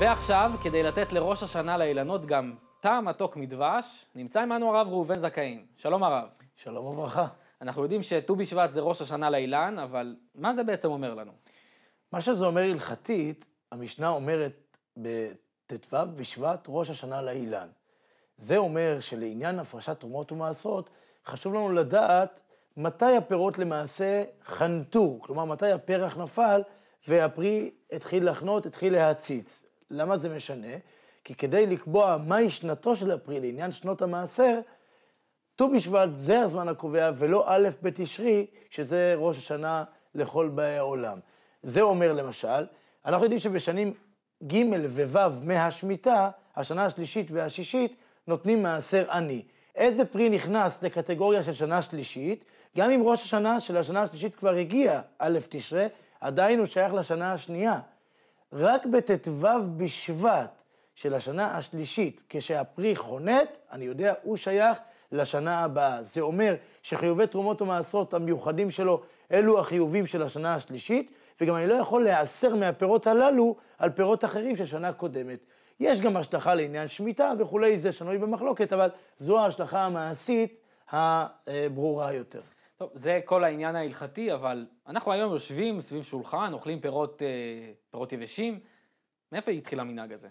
ועכשיו, כדי לתת לראש השנה לאילנות גם טעם מתוק מדבש, נמצא עמנו הרב ראובן זכאים. שלום הרב. שלום וברכה. אנחנו יודעים שט"ו בשבט זה ראש השנה לאילן, אבל מה זה בעצם אומר לנו? מה שזה אומר הלכתית, המשנה אומרת בט"ו בשבט ראש השנה לאילן. זה אומר שלעניין הפרשת תרומות ומעשרות, חשוב לנו לדעת מתי הפירות למעשה חנטו, כלומר מתי הפרח נפל והפרי התחיל לחנות, התחיל להציץ. למה זה משנה? כי כדי לקבוע מהי שנתו של הפרי לעניין שנות המעשר, ט"ו בשבט זה הזמן הקובע, ולא א' בתשרי, שזה ראש השנה לכל באי העולם. זה אומר למשל, אנחנו יודעים שבשנים ג' וו' מהשמיטה, השנה השלישית והשישית, נותנים מעשר עני. איזה פרי נכנס לקטגוריה של שנה שלישית, גם אם ראש השנה של השנה השלישית כבר הגיע, א' תשרי, עדיין הוא שייך לשנה השנייה. רק בט"ו בשבט של השנה השלישית, כשהפרי חונת, אני יודע, הוא שייך לשנה הבאה. זה אומר שחיובי תרומות ומעשרות המיוחדים שלו, אלו החיובים של השנה השלישית, וגם אני לא יכול להיעשר מהפירות הללו על פירות אחרים של שנה קודמת. יש גם השלכה לעניין שמיטה וכולי, זה שנוי במחלוקת, אבל זו ההשלכה המעשית הברורה יותר. טוב, זה כל העניין ההלכתי, אבל אנחנו היום יושבים סביב שולחן, אוכלים פירות, אה, פירות יבשים. מאיפה התחיל המנהג הזה?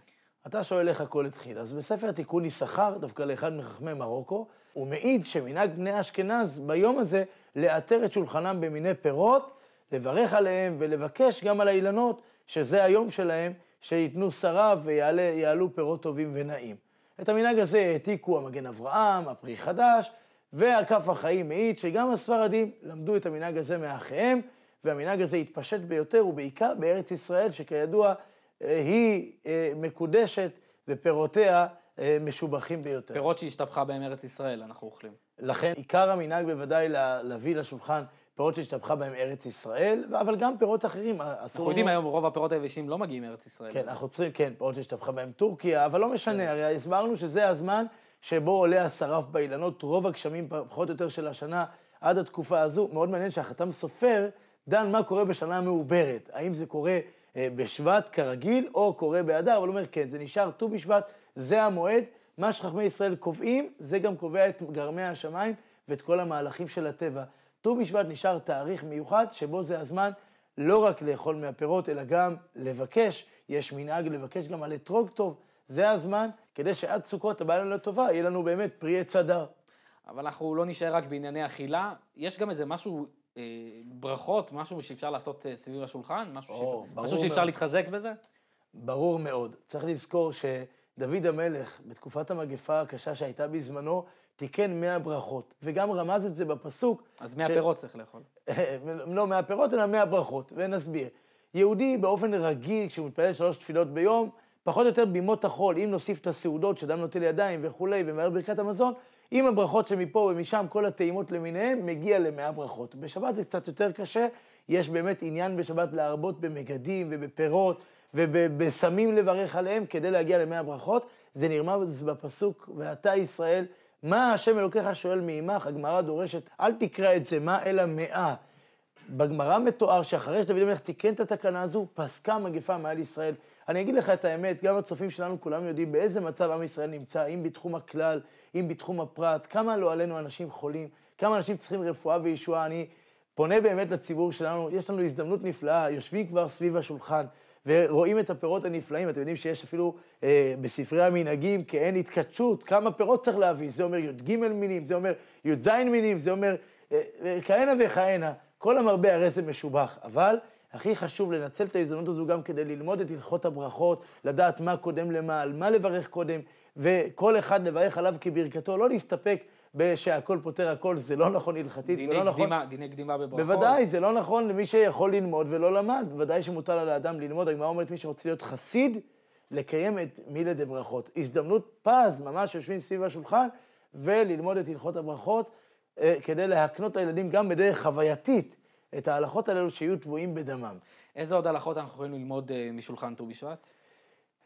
אתה שואל איך הכל התחיל. אז בספר תיקון יששכר, דווקא לאחד מחכמי מרוקו, הוא מעיד שמנהג בני אשכנז ביום הזה לאתר את שולחנם במיני פירות, לברך עליהם ולבקש גם על האילנות, שזה היום שלהם, שייתנו שריו ויעלו פירות טובים ונעים. את המנהג הזה העתיקו המגן אברהם, הפרי חדש, והכף החיים מעיד שגם הספרדים למדו את המנהג הזה מאחיהם, והמנהג הזה התפשט ביותר, ובעיקר בארץ ישראל, שכידוע אה, היא אה, מקודשת ופירותיה אה, משובחים ביותר. פירות שהשתבחה בהם ארץ ישראל, אנחנו אוכלים. לכן עיקר המנהג בוודאי להביא לשולחן פירות שהשתבחה בהם ארץ ישראל, אבל גם פירות אחרים. אנחנו יודעים היום, רוב הפירות היבשים לא מגיעים מארץ ישראל. כן, אנחנו צריכים, כן, פירות שהשתבחה בהם טורקיה, אבל לא משנה, כן. הרי הסברנו שזה הזמן שבו עולה השרף באילנות, רוב הגשמים פחות או יותר של השנה עד התקופה הזו. מאוד מעניין שהחתם סופר דן מה קורה בשנה המעוברת? האם זה קורה אה, בשבט כרגיל, או קורה באדר, אבל הוא אומר, כן, זה נשאר ט"ו בשבט, זה המועד. מה שחכמי ישראל קובעים, זה גם קובע את גרמי השמיים ואת כל המהלכים של הטבע. ט"ו בשבט נשאר תאריך מיוחד, שבו זה הזמן לא רק לאכול מהפירות, אלא גם לבקש. יש מנהג לבקש גם על אתרוג טוב, זה הזמן כדי שעד סוכות הבעיה לא טובה, יהיה לנו באמת פרי עץ אדר. אבל אנחנו לא נשאר רק בענייני אכילה, יש גם איזה משהו, אה, ברכות, משהו שאפשר לעשות אה, סביב השולחן, משהו, או, שאפשר, משהו שאפשר מאוד. להתחזק בזה? ברור מאוד. צריך לזכור שדוד המלך, בתקופת המגפה הקשה שהייתה בזמנו, תיקן מאה ברכות, וגם רמז את זה בפסוק. אז מאה ש... פירות צריך לאכול. לא מאה פירות, אלא מאה ברכות, ונסביר. יהודי באופן רגיל, כשהוא מתפלל שלוש תפילות ביום, פחות או יותר בימות החול, אם נוסיף את הסעודות שאדם נוטל ידיים וכולי, ומהר ברכת המזון, עם הברכות שמפה ומשם, כל הטעימות למיניהן, מגיע למאה ברכות. בשבת זה קצת יותר קשה, יש באמת עניין בשבת להרבות במגדים ובפירות ובסמים לברך עליהם כדי להגיע למאה ברכות. זה נרמז בפסוק, ואתה ישראל, מה השם אלוקיך שואל מעמך? הגמרא דורשת, אל תקרא את זה מה, אלא מאה. בגמרא מתואר שאחרי שדוד המלך תיקן את התקנה הזו, פסקה מגפה מעל ישראל. אני אגיד לך את האמת, גם הצופים שלנו כולם יודעים באיזה מצב עם ישראל נמצא, אם בתחום הכלל, אם בתחום הפרט, כמה לא עלינו אנשים חולים, כמה אנשים צריכים רפואה וישועה. אני פונה באמת לציבור שלנו, יש לנו הזדמנות נפלאה, יושבים כבר סביב השולחן ורואים את הפירות הנפלאים. אתם יודעים שיש אפילו אה, בספרי המנהגים כעין התכתשות, כמה פירות צריך להביא. זה אומר י"ג מינים, זה אומר י"ז מינים, זה אומר אה, אה כהנה וכהנה. כל המרבה הרי זה משובח, אבל הכי חשוב לנצל את ההזדמנות הזו גם כדי ללמוד את הלכות הברכות, לדעת מה קודם למה, על מה לברך קודם, וכל אחד לברך עליו כברכתו, לא להסתפק בשהכול פותר הכל, זה לא נכון הלכתית, ולא נכון- קדימה, נכון... דיני קדימה בברכות. בוודאי, זה לא נכון למי שיכול ללמוד ולא למד, בוודאי שמוטל על האדם ללמוד, הגמרא אומרת, מי שרוצה להיות חסיד, לקיים את מילי דברכות. הזדמנות פז, ממש יושבים סביב השולחן, וללמוד את הלכות הברכות. אה, כדי להקנות לילדים גם בדרך חווייתית את ההלכות הללו שיהיו טבועים בדמם. איזה עוד הלכות אנחנו יכולים ללמוד אה, משולחן ט"ו בשבט?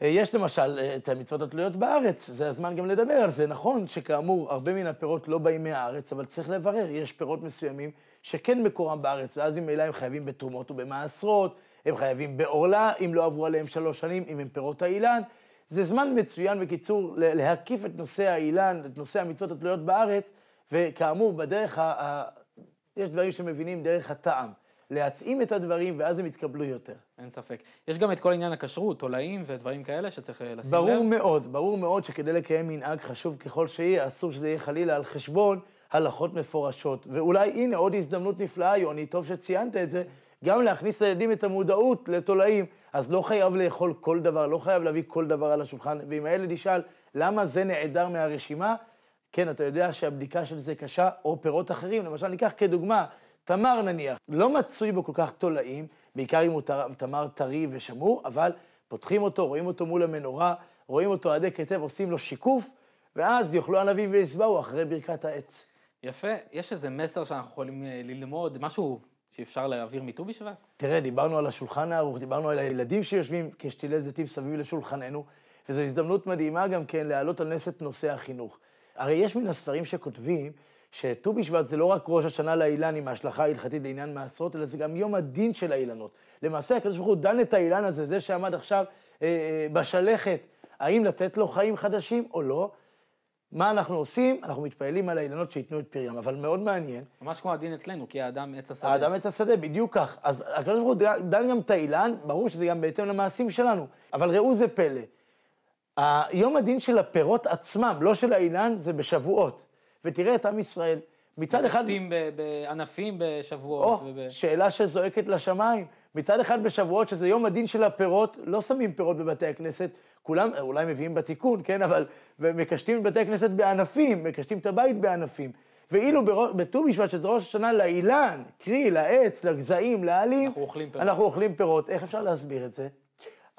אה, יש למשל את המצוות התלויות בארץ, זה הזמן גם לדבר על זה. נכון שכאמור, הרבה מן הפירות לא באים מהארץ, אבל צריך לברר, יש פירות מסוימים שכן מקורם בארץ, ואז ממילא הם חייבים בתרומות ובמעשרות, הם חייבים בעורלה, אם לא עברו עליהם שלוש שנים, אם הם פירות האילן. זה זמן מצוין, בקיצור, להקיף את נושא האילן, את נושא המצוות התלויות בארץ, וכאמור, בדרך ה... ה... יש דברים שמבינים דרך הטעם. להתאים את הדברים, ואז הם יתקבלו יותר. אין ספק. יש גם את כל עניין הכשרות, תולעים ודברים כאלה שצריך אה, לשים לב. ברור מאוד, ברור מאוד שכדי לקיים מנהג חשוב ככל שיהיה, אסור שזה יהיה חלילה על חשבון הלכות מפורשות. ואולי, הנה, עוד הזדמנות נפלאה, יוני, טוב שציינת את זה, גם להכניס לילדים את המודעות לתולעים. אז לא חייב לאכול כל דבר, לא חייב להביא כל דבר על השולחן. ואם הילד ישאל, למה זה נעדר מהרשימה? כן, אתה יודע שהבדיקה של זה קשה, או פירות אחרים. למשל, ניקח כדוגמה, תמר נניח. לא מצוי בו כל כך תולעים, בעיקר אם הוא תמר טרי ושמור, אבל פותחים אותו, רואים אותו מול המנורה, רואים אותו עדי כתב, עושים לו שיקוף, ואז יאכלו ענבים ויסבעו אחרי ברכת העץ. יפה, יש איזה מסר שאנחנו יכולים אה, ללמוד, משהו שאפשר להעביר מט"ו בשבט? תראה, דיברנו על השולחן הערוך, דיברנו על הילדים שיושבים כשתילי זיתים סביב לשולחננו, וזו הזדמנות מדהימה גם כן להעלות על נס את נושא החינוך. הרי יש מן הספרים שכותבים שט"ו בשבט זה לא רק ראש השנה לאילן עם ההשלכה ההלכתית לעניין מעשרות, אלא זה גם יום הדין של האילנות. למעשה, הקדוש ברוך הוא דן את האילן הזה, זה שעמד עכשיו אה, אה, בשלכת, האם לתת לו חיים חדשים או לא. מה אנחנו עושים? אנחנו מתפעלים על האילנות שייתנו את פריים, אבל מאוד מעניין. ממש כמו הדין אצלנו, כי האדם עץ השדה. האדם עץ השדה, בדיוק כך. אז הקדוש ברוך הוא דן גם את האילן, ברור שזה גם בהתאם למעשים שלנו. אבל ראו זה פלא, היום הדין של הפירות עצמם, לא של האילן, זה בשבועות. ותראה את עם ישראל. מצד אחד... עושים בענפים בשבועות. או, וב... שאלה שזועקת לשמיים. מצד אחד בשבועות, שזה יום הדין של הפירות, לא שמים פירות בבתי הכנסת, כולם, אולי מביאים בתיקון, כן, אבל ומקשטים את בתי הכנסת בענפים, מקשטים את הבית בענפים. ואילו בט"ו בשבט, שזה ראש השנה לאילן, קרי, לעץ, לגזעים, לעלים, אנחנו אוכלים פירות. אנחנו אוכלים פירות. איך אפשר להסביר את זה?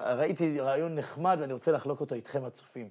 ראיתי רעיון נחמד ואני רוצה לחלוק אותו איתכם הצופים.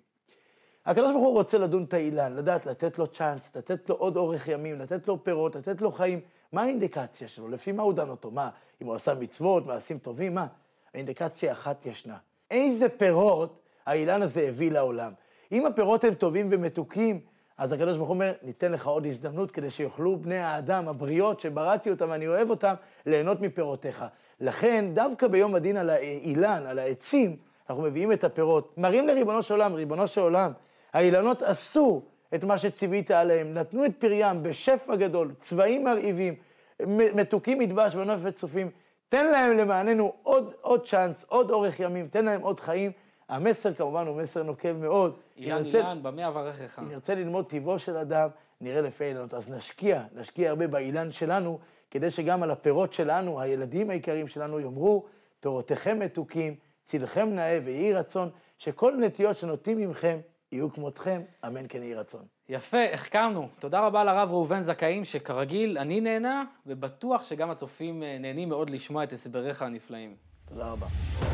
הקדוש ברוך הוא רוצה לדון את האילן, לדעת לתת לו צ'אנס, לתת לו עוד אורך ימים, לתת לו פירות, לתת לו חיים. מה האינדיקציה שלו? לפי מה הוא דן אותו? מה, אם הוא עשה מצוות, מעשים טובים, מה? האינדיקציה אחת ישנה. איזה פירות האילן הזה הביא לעולם? אם הפירות הם טובים ומתוקים, אז הקדוש ברוך הוא אומר, ניתן לך עוד הזדמנות כדי שיוכלו בני האדם, הבריות שבראתי אותם ואני אוהב אותם, ליהנות מפירותיך. לכן, דווקא ביום הדין על האילן, על העצים, אנחנו מביאים את הפירות, מראים לריבונו של עולם, ריבונו של עולם, האילנות עשו את מה שציווית עליהם, נתנו את פריים בשפע גדול, צבעים מרהיבים, מתוקים מדבש ונופת צופים, תן להם למעננו עוד, עוד צ'אנס, עוד אורך ימים, תן להם עוד חיים. המסר כמובן הוא מסר נוקב מאוד. אילן אילן, במה אברכך? אם נרצה ללמוד טיבו של אדם, נראה לפי אילנות. אז נשקיע, נשקיע הרבה באילן שלנו, כדי שגם על הפירות שלנו, הילדים היקרים שלנו, יאמרו, פירותיכם מתוקים, צילכם נאה ויהי רצון, שכל נטיות שנוטים ממכם יהיו כמותכם, אמן כן יהי רצון. יפה, החכמנו. תודה רבה לרב ראובן זכאים, שכרגיל אני נהנה, ובטוח שגם הצופים אה, נהנים מאוד לשמוע את הסבריך הנפלאים. תודה רבה.